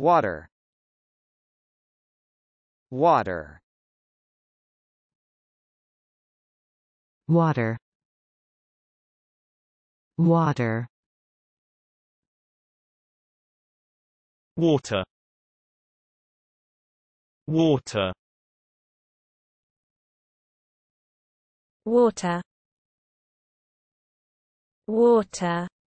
water water water water water water water water